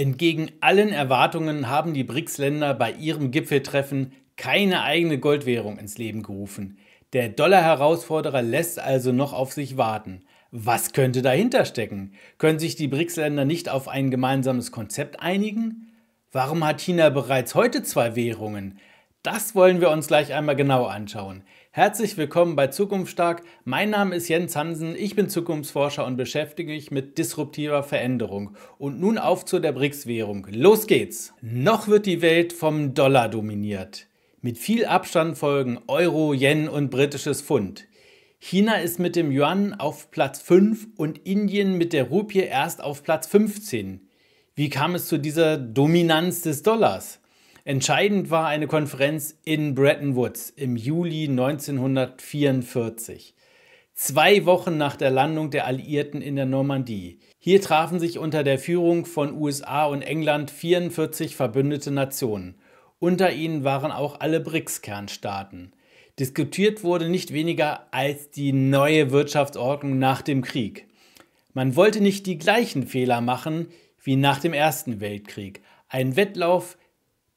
Entgegen allen Erwartungen haben die BRICS-Länder bei ihrem Gipfeltreffen keine eigene Goldwährung ins Leben gerufen. Der Dollar-Herausforderer lässt also noch auf sich warten. Was könnte dahinter stecken? Können sich die BRICS-Länder nicht auf ein gemeinsames Konzept einigen? Warum hat China bereits heute zwei Währungen? Das wollen wir uns gleich einmal genau anschauen. Herzlich willkommen bei Zukunft Mein Name ist Jens Hansen, ich bin Zukunftsforscher und beschäftige mich mit disruptiver Veränderung. Und nun auf zu der BRICS-Währung. Los geht's! Noch wird die Welt vom Dollar dominiert. Mit viel Abstand folgen Euro, Yen und britisches Pfund. China ist mit dem Yuan auf Platz 5 und Indien mit der Rupie erst auf Platz 15. Wie kam es zu dieser Dominanz des Dollars? Entscheidend war eine Konferenz in Bretton Woods im Juli 1944. Zwei Wochen nach der Landung der Alliierten in der Normandie. Hier trafen sich unter der Führung von USA und England 44 verbündete Nationen. Unter ihnen waren auch alle BRICS-Kernstaaten. Diskutiert wurde nicht weniger als die neue Wirtschaftsordnung nach dem Krieg. Man wollte nicht die gleichen Fehler machen wie nach dem Ersten Weltkrieg. Ein Wettlauf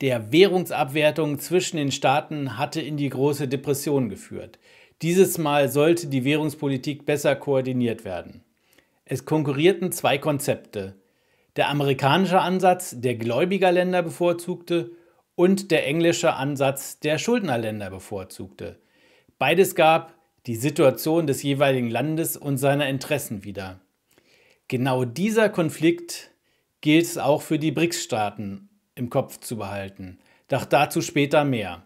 der Währungsabwertung zwischen den Staaten hatte in die große Depression geführt. Dieses Mal sollte die Währungspolitik besser koordiniert werden. Es konkurrierten zwei Konzepte. Der amerikanische Ansatz, der Gläubigerländer bevorzugte, und der englische Ansatz, der Schuldnerländer bevorzugte. Beides gab die Situation des jeweiligen Landes und seiner Interessen wieder. Genau dieser Konflikt gilt auch für die BRICS-Staaten im Kopf zu behalten. Doch dazu später mehr.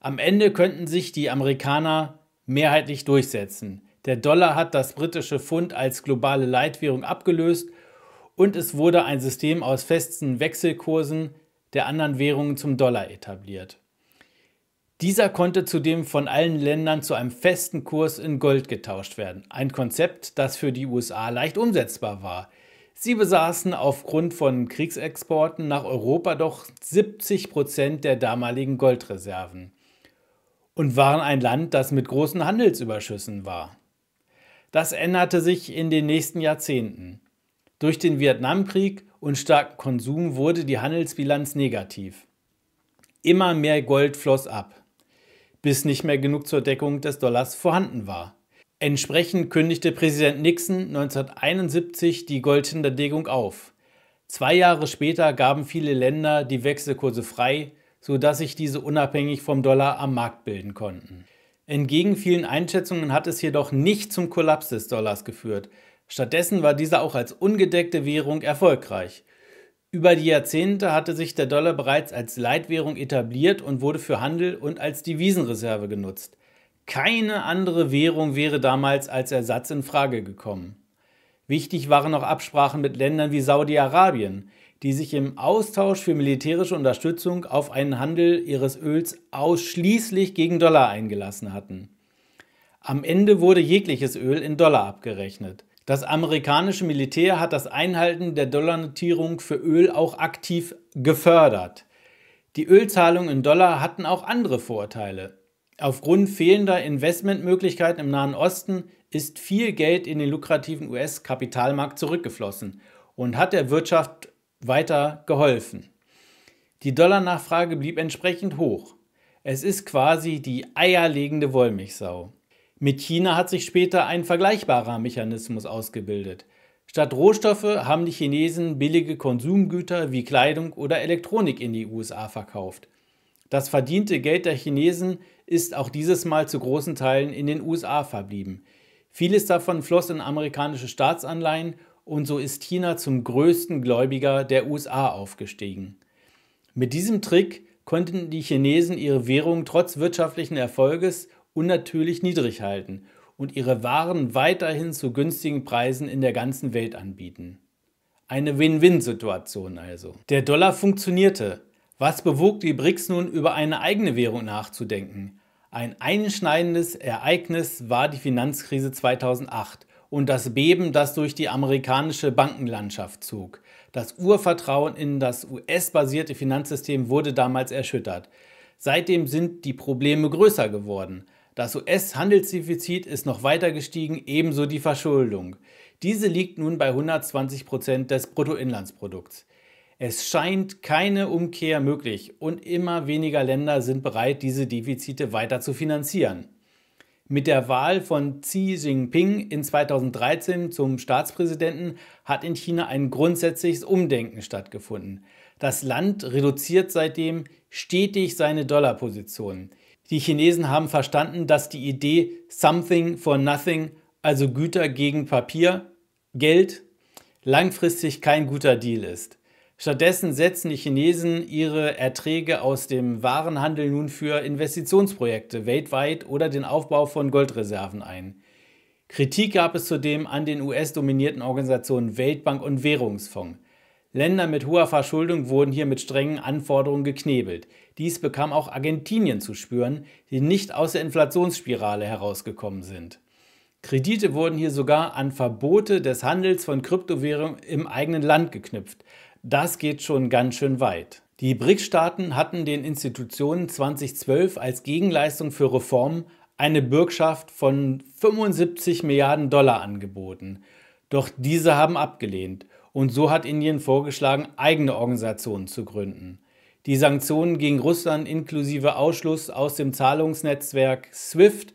Am Ende könnten sich die Amerikaner mehrheitlich durchsetzen. Der Dollar hat das britische Pfund als globale Leitwährung abgelöst und es wurde ein System aus festen Wechselkursen der anderen Währungen zum Dollar etabliert. Dieser konnte zudem von allen Ländern zu einem festen Kurs in Gold getauscht werden. Ein Konzept, das für die USA leicht umsetzbar war. Sie besaßen aufgrund von Kriegsexporten nach Europa doch 70 Prozent der damaligen Goldreserven und waren ein Land, das mit großen Handelsüberschüssen war. Das änderte sich in den nächsten Jahrzehnten. Durch den Vietnamkrieg und starken Konsum wurde die Handelsbilanz negativ. Immer mehr Gold floss ab, bis nicht mehr genug zur Deckung des Dollars vorhanden war. Entsprechend kündigte Präsident Nixon 1971 die Goldhinterlegung auf. Zwei Jahre später gaben viele Länder die Wechselkurse frei, sodass sich diese unabhängig vom Dollar am Markt bilden konnten. Entgegen vielen Einschätzungen hat es jedoch nicht zum Kollaps des Dollars geführt. Stattdessen war dieser auch als ungedeckte Währung erfolgreich. Über die Jahrzehnte hatte sich der Dollar bereits als Leitwährung etabliert und wurde für Handel und als Devisenreserve genutzt. Keine andere Währung wäre damals als Ersatz in Frage gekommen. Wichtig waren noch Absprachen mit Ländern wie Saudi-Arabien, die sich im Austausch für militärische Unterstützung auf einen Handel ihres Öls ausschließlich gegen Dollar eingelassen hatten. Am Ende wurde jegliches Öl in Dollar abgerechnet. Das amerikanische Militär hat das Einhalten der Dollarnotierung für Öl auch aktiv gefördert. Die Ölzahlungen in Dollar hatten auch andere Vorteile. Aufgrund fehlender Investmentmöglichkeiten im Nahen Osten ist viel Geld in den lukrativen US-Kapitalmarkt zurückgeflossen und hat der Wirtschaft weiter geholfen. Die Dollarnachfrage blieb entsprechend hoch. Es ist quasi die eierlegende Wollmilchsau. Mit China hat sich später ein vergleichbarer Mechanismus ausgebildet. Statt Rohstoffe haben die Chinesen billige Konsumgüter wie Kleidung oder Elektronik in die USA verkauft. Das verdiente Geld der Chinesen ist auch dieses Mal zu großen Teilen in den USA verblieben. Vieles davon floss in amerikanische Staatsanleihen und so ist China zum größten Gläubiger der USA aufgestiegen. Mit diesem Trick konnten die Chinesen ihre Währung trotz wirtschaftlichen Erfolges unnatürlich niedrig halten und ihre Waren weiterhin zu günstigen Preisen in der ganzen Welt anbieten. Eine Win-Win-Situation also. Der Dollar funktionierte. Was bewog die BRICS nun, über eine eigene Währung nachzudenken? Ein einschneidendes Ereignis war die Finanzkrise 2008 und das Beben, das durch die amerikanische Bankenlandschaft zog. Das Urvertrauen in das US-basierte Finanzsystem wurde damals erschüttert. Seitdem sind die Probleme größer geworden. Das US-Handelsdefizit ist noch weiter gestiegen, ebenso die Verschuldung. Diese liegt nun bei 120 Prozent des Bruttoinlandsprodukts. Es scheint keine Umkehr möglich und immer weniger Länder sind bereit, diese Defizite weiter zu finanzieren. Mit der Wahl von Xi Jinping in 2013 zum Staatspräsidenten hat in China ein grundsätzliches Umdenken stattgefunden. Das Land reduziert seitdem stetig seine Dollarposition. Die Chinesen haben verstanden, dass die Idee Something for Nothing, also Güter gegen Papier, Geld, langfristig kein guter Deal ist. Stattdessen setzen die Chinesen ihre Erträge aus dem Warenhandel nun für Investitionsprojekte weltweit oder den Aufbau von Goldreserven ein. Kritik gab es zudem an den US-dominierten Organisationen Weltbank und Währungsfonds. Länder mit hoher Verschuldung wurden hier mit strengen Anforderungen geknebelt. Dies bekam auch Argentinien zu spüren, die nicht aus der Inflationsspirale herausgekommen sind. Kredite wurden hier sogar an Verbote des Handels von Kryptowährungen im eigenen Land geknüpft, das geht schon ganz schön weit. Die BRICS-Staaten hatten den Institutionen 2012 als Gegenleistung für Reformen eine Bürgschaft von 75 Milliarden Dollar angeboten. Doch diese haben abgelehnt und so hat Indien vorgeschlagen, eigene Organisationen zu gründen. Die Sanktionen gegen Russland inklusive Ausschluss aus dem Zahlungsnetzwerk SWIFT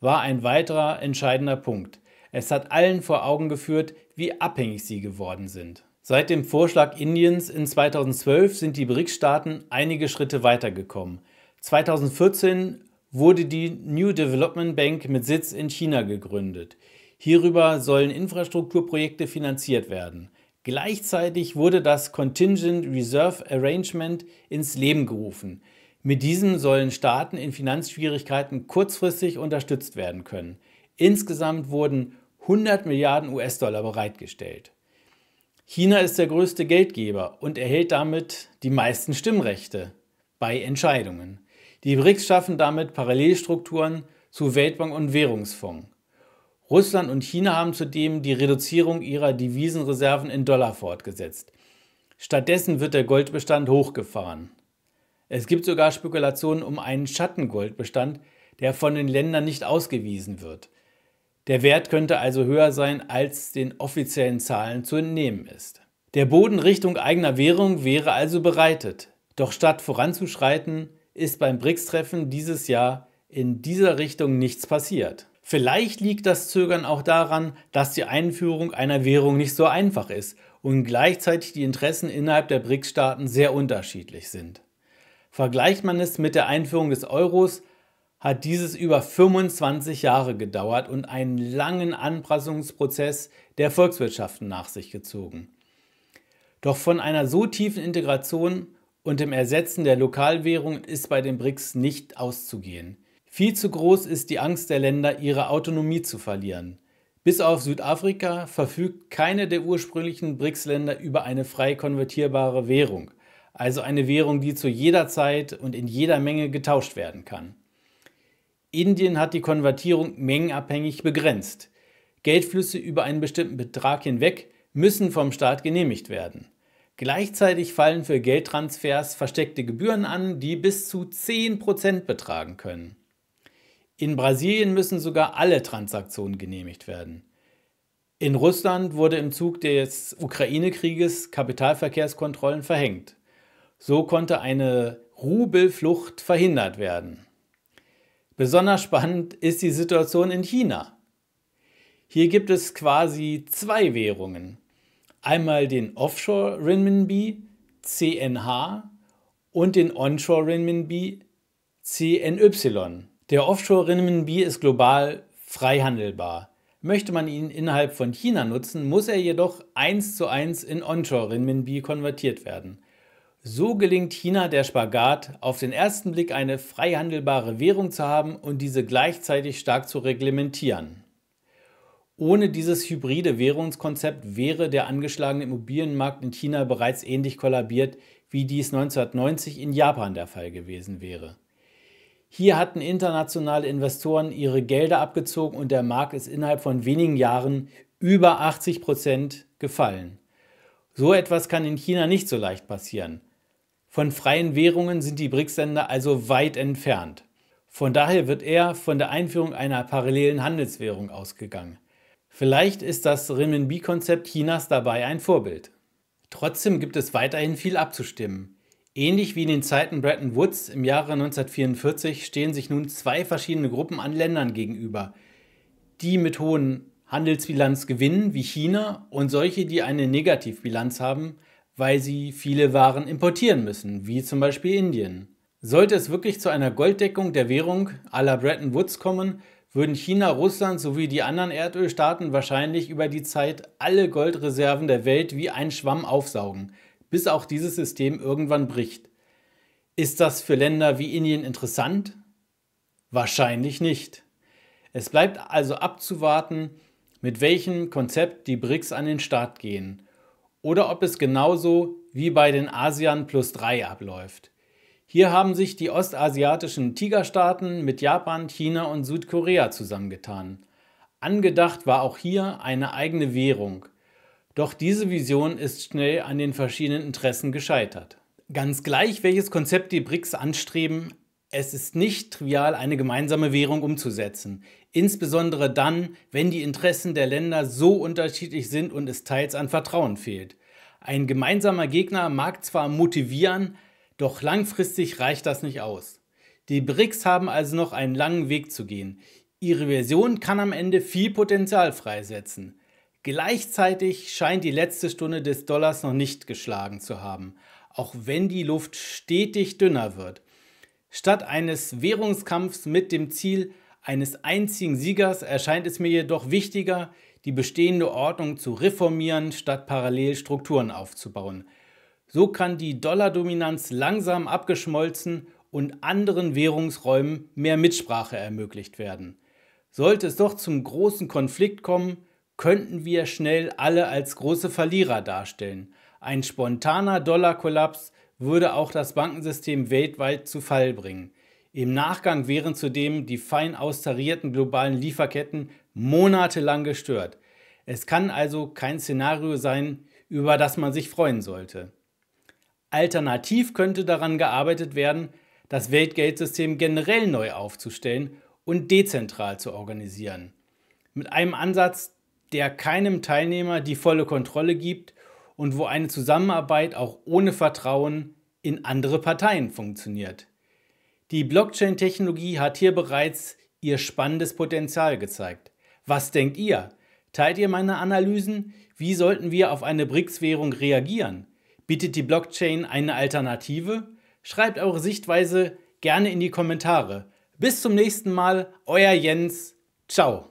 war ein weiterer entscheidender Punkt. Es hat allen vor Augen geführt, wie abhängig sie geworden sind. Seit dem Vorschlag Indiens in 2012 sind die BRICS-Staaten einige Schritte weitergekommen. 2014 wurde die New Development Bank mit Sitz in China gegründet. Hierüber sollen Infrastrukturprojekte finanziert werden. Gleichzeitig wurde das Contingent Reserve Arrangement ins Leben gerufen. Mit diesem sollen Staaten in Finanzschwierigkeiten kurzfristig unterstützt werden können. Insgesamt wurden 100 Milliarden US-Dollar bereitgestellt. China ist der größte Geldgeber und erhält damit die meisten Stimmrechte bei Entscheidungen. Die BRICS schaffen damit Parallelstrukturen zu Weltbank und Währungsfonds. Russland und China haben zudem die Reduzierung ihrer Devisenreserven in Dollar fortgesetzt. Stattdessen wird der Goldbestand hochgefahren. Es gibt sogar Spekulationen um einen Schattengoldbestand, der von den Ländern nicht ausgewiesen wird. Der Wert könnte also höher sein, als den offiziellen Zahlen zu entnehmen ist. Der Boden Richtung eigener Währung wäre also bereitet. Doch statt voranzuschreiten, ist beim BRICS-Treffen dieses Jahr in dieser Richtung nichts passiert. Vielleicht liegt das Zögern auch daran, dass die Einführung einer Währung nicht so einfach ist und gleichzeitig die Interessen innerhalb der BRICS-Staaten sehr unterschiedlich sind. Vergleicht man es mit der Einführung des Euros, hat dieses über 25 Jahre gedauert und einen langen Anpassungsprozess der Volkswirtschaften nach sich gezogen. Doch von einer so tiefen Integration und dem Ersetzen der Lokalwährung ist bei den BRICS nicht auszugehen. Viel zu groß ist die Angst der Länder, ihre Autonomie zu verlieren. Bis auf Südafrika verfügt keine der ursprünglichen BRICS-Länder über eine frei konvertierbare Währung, also eine Währung, die zu jeder Zeit und in jeder Menge getauscht werden kann. Indien hat die Konvertierung mengenabhängig begrenzt. Geldflüsse über einen bestimmten Betrag hinweg müssen vom Staat genehmigt werden. Gleichzeitig fallen für Geldtransfers versteckte Gebühren an, die bis zu 10% betragen können. In Brasilien müssen sogar alle Transaktionen genehmigt werden. In Russland wurde im Zug des Ukraine-Krieges Kapitalverkehrskontrollen verhängt. So konnte eine Rubelflucht verhindert werden. Besonders spannend ist die Situation in China. Hier gibt es quasi zwei Währungen. Einmal den Offshore Renminbi CNH und den Onshore Renminbi CNY. Der Offshore Renminbi ist global frei handelbar. Möchte man ihn innerhalb von China nutzen, muss er jedoch eins zu eins in Onshore Renminbi konvertiert werden. So gelingt China der Spagat, auf den ersten Blick eine frei handelbare Währung zu haben und diese gleichzeitig stark zu reglementieren. Ohne dieses hybride Währungskonzept wäre der angeschlagene Immobilienmarkt in China bereits ähnlich kollabiert, wie dies 1990 in Japan der Fall gewesen wäre. Hier hatten internationale Investoren ihre Gelder abgezogen und der Markt ist innerhalb von wenigen Jahren über 80 Prozent gefallen. So etwas kann in China nicht so leicht passieren. Von freien Währungen sind die BRICS-Länder also weit entfernt. Von daher wird eher von der Einführung einer parallelen Handelswährung ausgegangen. Vielleicht ist das Renminbi-Konzept Chinas dabei ein Vorbild. Trotzdem gibt es weiterhin viel abzustimmen. Ähnlich wie in den Zeiten Bretton Woods im Jahre 1944 stehen sich nun zwei verschiedene Gruppen an Ländern gegenüber. Die mit hohen Handelsbilanzgewinnen wie China und solche, die eine Negativbilanz haben, weil sie viele Waren importieren müssen, wie zum Beispiel Indien. Sollte es wirklich zu einer Golddeckung der Währung à la Bretton Woods kommen, würden China, Russland sowie die anderen Erdölstaaten wahrscheinlich über die Zeit alle Goldreserven der Welt wie ein Schwamm aufsaugen, bis auch dieses System irgendwann bricht. Ist das für Länder wie Indien interessant? Wahrscheinlich nicht. Es bleibt also abzuwarten, mit welchem Konzept die BRICS an den Start gehen oder ob es genauso wie bei den ASEAN plus 3 abläuft. Hier haben sich die ostasiatischen Tigerstaaten mit Japan, China und Südkorea zusammengetan. Angedacht war auch hier eine eigene Währung. Doch diese Vision ist schnell an den verschiedenen Interessen gescheitert. Ganz gleich, welches Konzept die BRICS anstreben, es ist nicht trivial, eine gemeinsame Währung umzusetzen insbesondere dann, wenn die Interessen der Länder so unterschiedlich sind und es teils an Vertrauen fehlt. Ein gemeinsamer Gegner mag zwar motivieren, doch langfristig reicht das nicht aus. Die BRICS haben also noch einen langen Weg zu gehen. Ihre Version kann am Ende viel Potenzial freisetzen. Gleichzeitig scheint die letzte Stunde des Dollars noch nicht geschlagen zu haben, auch wenn die Luft stetig dünner wird. Statt eines Währungskampfs mit dem Ziel, eines einzigen Siegers erscheint es mir jedoch wichtiger, die bestehende Ordnung zu reformieren, statt parallel Strukturen aufzubauen. So kann die Dollardominanz langsam abgeschmolzen und anderen Währungsräumen mehr Mitsprache ermöglicht werden. Sollte es doch zum großen Konflikt kommen, könnten wir schnell alle als große Verlierer darstellen. Ein spontaner Dollarkollaps würde auch das Bankensystem weltweit zu Fall bringen. Im Nachgang wären zudem die fein austarierten globalen Lieferketten monatelang gestört. Es kann also kein Szenario sein, über das man sich freuen sollte. Alternativ könnte daran gearbeitet werden, das Weltgeldsystem generell neu aufzustellen und dezentral zu organisieren. Mit einem Ansatz, der keinem Teilnehmer die volle Kontrolle gibt und wo eine Zusammenarbeit auch ohne Vertrauen in andere Parteien funktioniert. Die Blockchain-Technologie hat hier bereits ihr spannendes Potenzial gezeigt. Was denkt ihr? Teilt ihr meine Analysen? Wie sollten wir auf eine BRICS-Währung reagieren? Bietet die Blockchain eine Alternative? Schreibt eure Sichtweise gerne in die Kommentare. Bis zum nächsten Mal, euer Jens. Ciao.